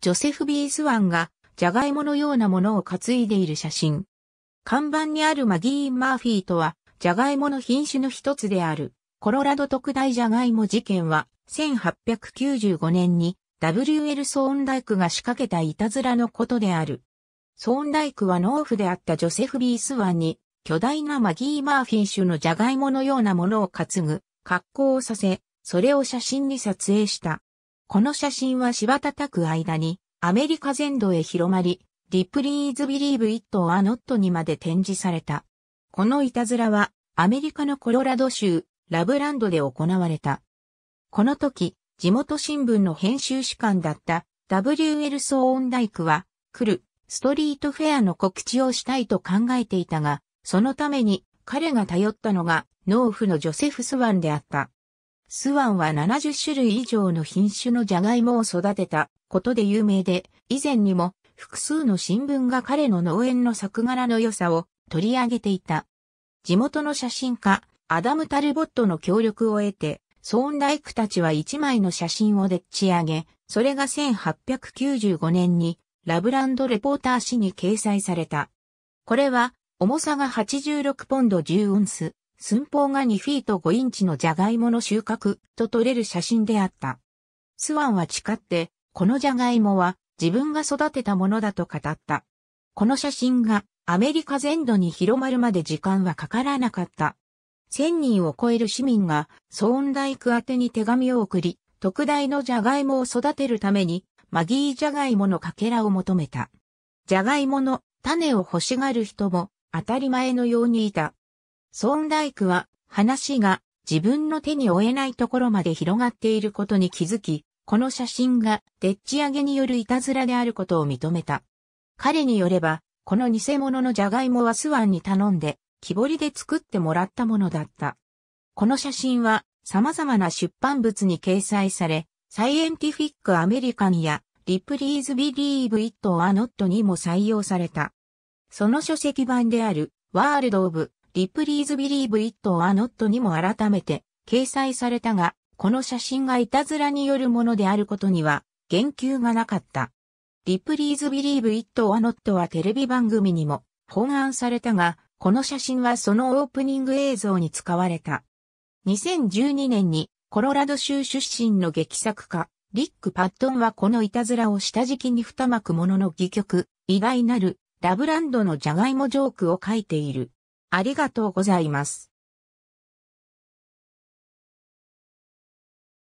ジョセフ・ビースワンが、ジャガイモのようなものを担いでいる写真。看板にあるマギー・マーフィーとは、ジャガイモの品種の一つである、コロラド特大ジャガイモ事件は、1895年に W.L. ソーンダイクが仕掛けたいたずらのことである。ソーンダイクは農夫であったジョセフ・ビースワンに、巨大なマギー・マーフィー種のジャガイモのようなものを担ぐ、格好をさせ、それを写真に撮影した。この写真は芝叩く間にアメリカ全土へ広まり、リプリーズビリーブイットはノットにまで展示された。このいたずらはアメリカのコロラド州ラブランドで行われた。この時、地元新聞の編集主幹だった W.L. ソーオンダイクは、来るストリートフェアの告知をしたいと考えていたが、そのために彼が頼ったのが農夫のジョセフ・スワンであった。スワンは70種類以上の品種のジャガイモを育てたことで有名で、以前にも複数の新聞が彼の農園の作柄の良さを取り上げていた。地元の写真家、アダム・タルボットの協力を得て、ソーンライクたちは一枚の写真をでっち上げ、それが1895年にラブランドレポーター誌に掲載された。これは重さが86ポンド10オンス、寸法が2フィート5インチのジャガイモの収穫と撮れる写真であった。スワンは誓って、このジャガイモは自分が育てたものだと語った。この写真がアメリカ全土に広まるまで時間はかからなかった。1000人を超える市民がソーン大工宛てに手紙を送り、特大のジャガイモを育てるためにマギージャガイモのかけらを求めた。ジャガイモの種を欲しがる人も当たり前のようにいた。ソーンダイクは話が自分の手に負えないところまで広がっていることに気づき、この写真がでっち上げによるいたずらであることを認めた。彼によれば、この偽物のジャガイモはスワンに頼んで、木彫りで作ってもらったものだった。この写真は様々な出版物に掲載され、サイエンティフィックアメリカンやリプリーズビリーブイットはノットにも採用された。その書籍版であるワールドオブリプリーズビリーブ・イット・はノットにも改めて掲載されたが、この写真がいたずらによるものであることには言及がなかった。リプリーズビリーブ・イット・はノットはテレビ番組にも本案されたが、この写真はそのオープニング映像に使われた。2012年にコロラド州出身の劇作家、リック・パットンはこのいたずらを下敷きに二幕ものの戯曲、偉大なるラブランドのジャガイモジョークを書いている。ありがとうございます。